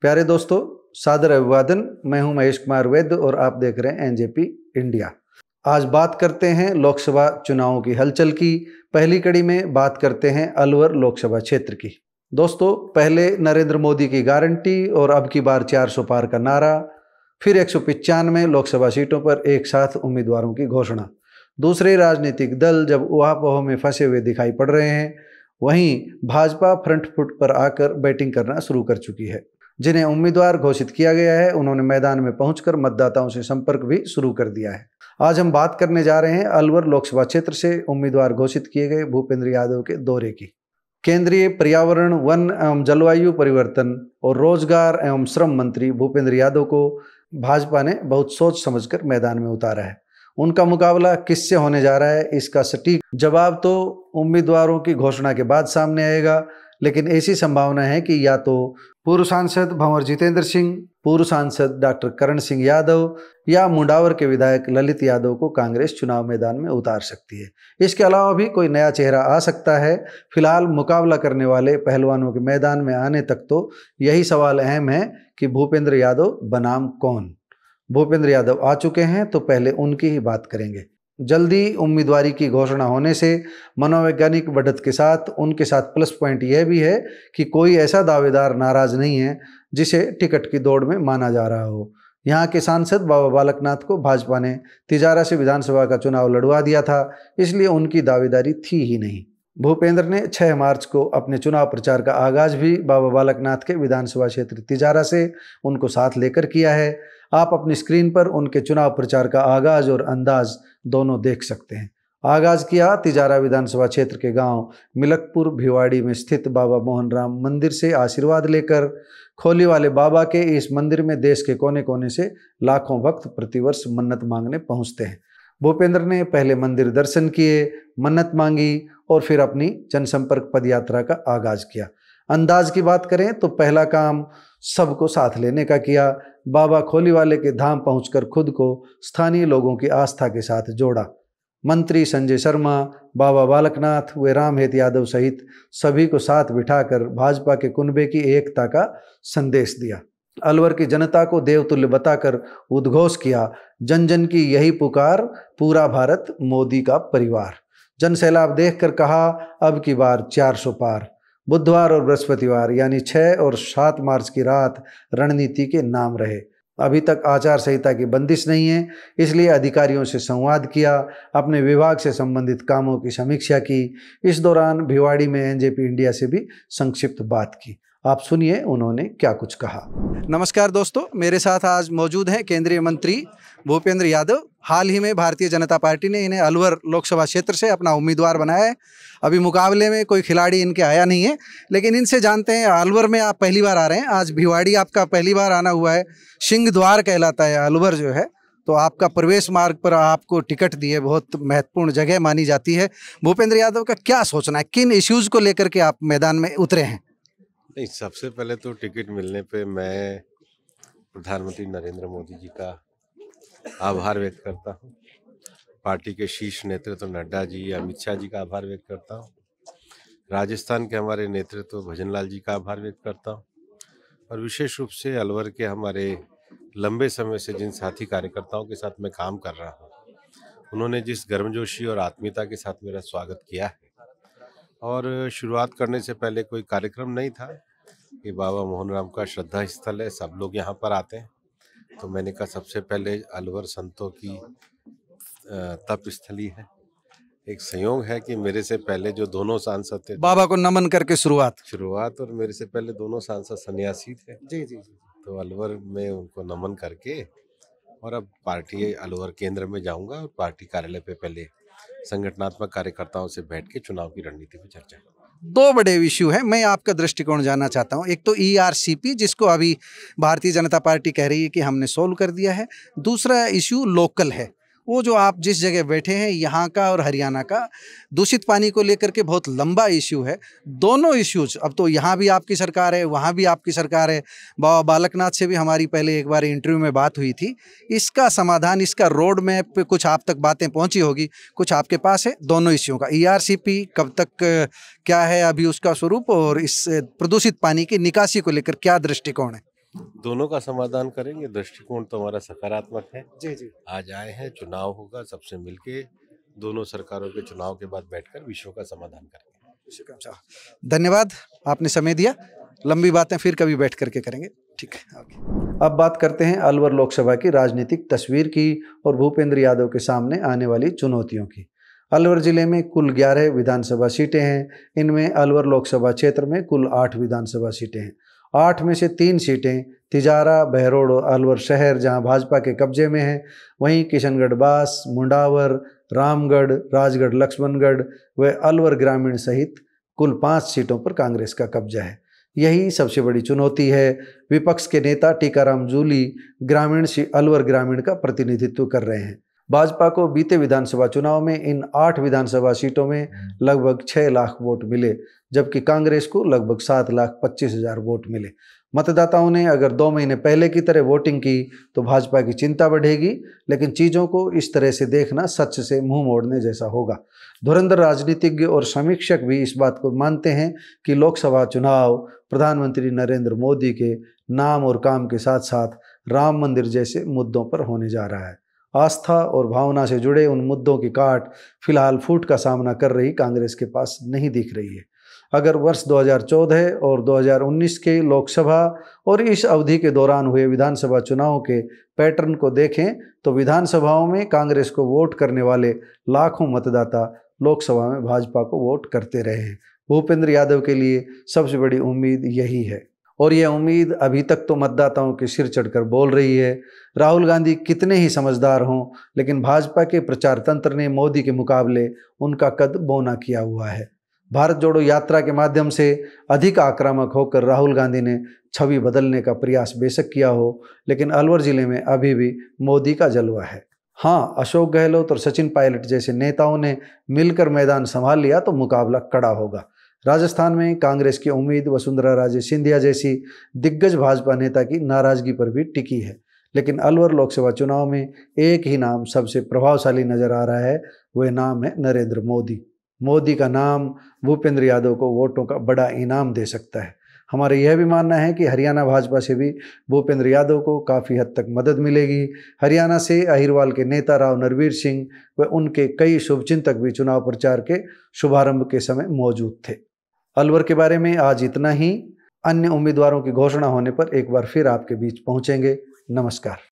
प्यारे दोस्तों सादर अभिवादन मैं हूं महेश कुमार वेद और आप देख रहे हैं एनजेपी इंडिया आज बात करते हैं लोकसभा चुनावों की हलचल की पहली कड़ी में बात करते हैं अलवर लोकसभा क्षेत्र की दोस्तों पहले नरेंद्र मोदी की गारंटी और अब की बार सौ पार का नारा फिर एक लोकसभा सीटों पर एक साथ उम्मीदवारों की घोषणा दूसरे राजनीतिक दल जब उहापोह में फंसे हुए दिखाई पड़ रहे हैं वहीं भाजपा फ्रंट फुट पर आकर बैटिंग करना शुरू कर चुकी है जिन्हें उम्मीदवार घोषित किया गया है उन्होंने मैदान में पहुंचकर मतदाताओं से संपर्क भी शुरू कर दिया है आज हम बात करने जा रहे हैं अलवर लोकसभा क्षेत्र से उम्मीदवार घोषित किए गए भूपेंद्र यादव के दौरे की केंद्रीय पर्यावरण वन एवं जलवायु परिवर्तन और रोजगार एवं श्रम मंत्री भूपेंद्र यादव को भाजपा ने बहुत सोच समझकर मैदान में उतारा है उनका मुकाबला किससे होने जा रहा है इसका सटीक जवाब तो उम्मीदवारों की घोषणा के बाद सामने आएगा लेकिन ऐसी संभावना है कि या तो पूर्व सांसद भंवर जितेंद्र सिंह पूर्व सांसद डॉक्टर करण सिंह यादव या मुंडावर के विधायक ललित यादव को कांग्रेस चुनाव मैदान में उतार सकती है इसके अलावा भी कोई नया चेहरा आ सकता है फिलहाल मुकाबला करने वाले पहलवानों के मैदान में आने तक तो यही सवाल अहम है कि भूपेंद्र यादव बनाम कौन भूपेंद्र यादव आ चुके हैं तो पहले उनकी ही बात करेंगे जल्दी उम्मीदवारी की घोषणा होने से मनोवैज्ञानिक बढ़त के साथ उनके साथ प्लस पॉइंट यह भी है कि कोई ऐसा दावेदार नाराज नहीं है जिसे टिकट की दौड़ में माना जा रहा हो यहाँ के सांसद बाबा बालकनाथ को भाजपा ने तिजारा से विधानसभा का चुनाव लड़वा दिया था इसलिए उनकी दावेदारी थी ही नहीं भूपेंद्र ने 6 मार्च को अपने चुनाव प्रचार का आगाज भी बाबा बालकनाथ के विधानसभा क्षेत्र तिजारा से उनको साथ लेकर किया है आप अपनी स्क्रीन पर उनके चुनाव प्रचार का आगाज़ और अंदाज दोनों देख सकते हैं आगाज़ किया तिजारा विधानसभा क्षेत्र के गांव मिलकपुर भिवाड़ी में स्थित बाबा मोहन राम मंदिर से आशीर्वाद लेकर खोली वाले बाबा के इस मंदिर में देश के कोने कोने से लाखों भक्त प्रतिवर्ष मन्नत मांगने पहुंचते हैं भूपेंद्र ने पहले मंदिर दर्शन किए मन्नत मांगी और फिर अपनी जनसंपर्क पदयात्रा का आगाज़ किया अंदाज की बात करें तो पहला काम सबको साथ लेने का किया बाबा खोली वाले के धाम पहुंचकर खुद को स्थानीय लोगों की आस्था के साथ जोड़ा मंत्री संजय शर्मा बाबा बालकनाथ व रामहेत यादव सहित सभी को साथ बिठाकर भाजपा के कुनबे की एकता का संदेश दिया अलवर की जनता को देवतुल्य बताकर उद्घोष किया जन जन की यही पुकार पूरा भारत मोदी का परिवार जन सैलाब देख कर कहा अब की बार 400 पार बुधवार और बृहस्पतिवार यानी 6 और 7 मार्च की रात रणनीति के नाम रहे अभी तक आचार संहिता की बंदिश नहीं है इसलिए अधिकारियों से संवाद किया अपने विभाग से संबंधित कामों की समीक्षा की इस दौरान भिवाड़ी में एनजेपी इंडिया से भी संक्षिप्त बात की आप सुनिए उन्होंने क्या कुछ कहा नमस्कार दोस्तों मेरे साथ आज मौजूद हैं केंद्रीय मंत्री भूपेंद्र यादव हाल ही में भारतीय जनता पार्टी ने इन्हें अलवर लोकसभा क्षेत्र से अपना उम्मीदवार बनाया है अभी मुकाबले में कोई खिलाड़ी इनके आया नहीं है लेकिन इनसे जानते हैं अलवर में आप पहली बार आ रहे हैं आज भिवाड़ी आपका पहली बार आना हुआ है सिंह द्वार कहलाता है अलवर जो है तो आपका प्रवेश मार्ग पर आपको टिकट दिए बहुत महत्वपूर्ण जगह मानी जाती है भूपेंद्र यादव का क्या सोचना है किन इश्यूज़ को लेकर के आप मैदान में उतरे हैं नहीं सबसे पहले तो टिकट मिलने पे मैं प्रधानमंत्री नरेंद्र मोदी जी का आभार व्यक्त करता हूँ पार्टी के शीर्ष नेतृत्व तो नड्डा जी अमित शाह जी का आभार व्यक्त करता हूँ राजस्थान के हमारे नेतृत्व तो भजन लाल जी का आभार व्यक्त करता हूँ और विशेष रूप से अलवर के हमारे लंबे समय से जिन साथी कार्यकर्ताओं के साथ मैं काम कर रहा हूँ उन्होंने जिस गर्मजोशी और आत्मीयता के साथ मेरा स्वागत किया है और शुरुआत करने से पहले कोई कार्यक्रम नहीं था कि बाबा मोहन राम का श्रद्धा स्थल है सब लोग यहाँ पर आते हैं तो मैंने कहा सबसे पहले अलवर संतों की तप स्थली है एक संयोग है कि मेरे से पहले जो दोनों सांसद थे बाबा को नमन करके शुरुआत शुरुआत और मेरे से पहले दोनों सांसद सन्यासी थे जी जी जी तो अलवर में उनको नमन करके और अब पार्टी अलवर केंद्र में जाऊंगा और पार्टी कार्यालय पे पहले संगठनात्मक कार्यकर्ताओं से बैठ के चुनाव की रणनीति पर चर्चा दो बड़े इश्यू हैं मैं आपका दृष्टिकोण जानना चाहता हूं एक तो ईआरसीपी e जिसको अभी भारतीय जनता पार्टी कह रही है कि हमने सोल्व कर दिया है दूसरा इश्यू लोकल है वो जो आप जिस जगह बैठे हैं यहाँ का और हरियाणा का दूषित पानी को लेकर के बहुत लंबा इश्यू है दोनों इश्यूज अब तो यहाँ भी आपकी सरकार है वहाँ भी आपकी सरकार है बाबा बालकनाथ से भी हमारी पहले एक बार इंटरव्यू में बात हुई थी इसका समाधान इसका रोड मैप पे कुछ आप तक बातें पहुँची होगी कुछ आपके पास है दोनों इश्यू का ई e कब तक क्या है अभी उसका स्वरूप और इस प्रदूषित पानी की निकासी को लेकर क्या दृष्टिकोण है दोनों का समाधान करेंगे दृष्टिकोण तो हमारा सकारात्मक है जी जी आज आए हैं चुनाव होगा सबसे मिलके दोनों सरकारों के चुनाव के बाद बैठकर विषयों का समाधान करेंगे धन्यवाद आपने समय दिया लंबी बातें फिर कभी बैठ करके करेंगे ठीक है ओके अब बात करते हैं अलवर लोकसभा की राजनीतिक तस्वीर की और भूपेंद्र यादव के सामने आने वाली चुनौतियों की अलवर ज़िले में कुल 11 विधानसभा सीटें हैं इनमें अलवर लोकसभा क्षेत्र में कुल 8 विधानसभा सीटें हैं आठ में से तीन सीटें तिजारा बहरोड और अलवर शहर जहां भाजपा के कब्जे में हैं वहीं किशनगढ़ बास मुंडावर रामगढ़ राजगढ़ लक्ष्मणगढ़ व अलवर ग्रामीण सहित कुल पाँच सीटों पर कांग्रेस का कब्जा है यही सबसे बड़ी चुनौती है विपक्ष के नेता टीकाराम जूली ग्रामीण अलवर ग्रामीण का प्रतिनिधित्व कर रहे हैं भाजपा को बीते विधानसभा चुनाव में इन आठ विधानसभा सीटों में लगभग छः लाख वोट मिले जबकि कांग्रेस को लगभग सात लाख पच्चीस हजार वोट मिले मतदाताओं ने अगर दो महीने पहले की तरह वोटिंग की तो भाजपा की चिंता बढ़ेगी लेकिन चीज़ों को इस तरह से देखना सच से मुंह मोड़ने जैसा होगा धुरंधर राजनीतिज्ञ और समीक्षक भी इस बात को मानते हैं कि लोकसभा चुनाव प्रधानमंत्री नरेंद्र मोदी के नाम और काम के साथ साथ राम मंदिर जैसे मुद्दों पर होने जा रहा है आस्था और भावना से जुड़े उन मुद्दों की काट फिलहाल फूट का सामना कर रही कांग्रेस के पास नहीं दिख रही है अगर वर्ष 2014 और 2019 के लोकसभा और इस अवधि के दौरान हुए विधानसभा चुनाव के पैटर्न को देखें तो विधानसभाओं में कांग्रेस को वोट करने वाले लाखों मतदाता लोकसभा में भाजपा को वोट करते रहे हैं भूपेंद्र यादव के लिए सबसे बड़ी उम्मीद यही है और यह उम्मीद अभी तक तो मतदाताओं के सिर चढ़कर बोल रही है राहुल गांधी कितने ही समझदार हों लेकिन भाजपा के प्रचार तंत्र ने मोदी के मुकाबले उनका कद बोना किया हुआ है भारत जोड़ो यात्रा के माध्यम से अधिक आक्रामक होकर राहुल गांधी ने छवि बदलने का प्रयास बेशक किया हो लेकिन अलवर ज़िले में अभी भी मोदी का जलवा है हाँ अशोक गहलोत और सचिन पायलट जैसे नेताओं ने मिलकर मैदान संभाल लिया तो मुकाबला कड़ा होगा राजस्थान में कांग्रेस की उम्मीद वसुंधरा राजे सिंधिया जैसी दिग्गज भाजपा नेता की नाराजगी पर भी टिकी है लेकिन अलवर लोकसभा चुनाव में एक ही नाम सबसे प्रभावशाली नजर आ रहा है वह नाम है नरेंद्र मोदी मोदी का नाम भूपेंद्र यादव को वोटों का बड़ा इनाम दे सकता है हमारा यह भी मानना है कि हरियाणा भाजपा से भी भूपेंद्र यादव को काफ़ी हद तक मदद मिलेगी हरियाणा से अहिरवाल के नेता राव नरवीर सिंह व उनके कई शुभचिंतक भी चुनाव प्रचार के शुभारंभ के समय मौजूद थे अलवर के बारे में आज इतना ही अन्य उम्मीदवारों की घोषणा होने पर एक बार फिर आपके बीच पहुंचेंगे नमस्कार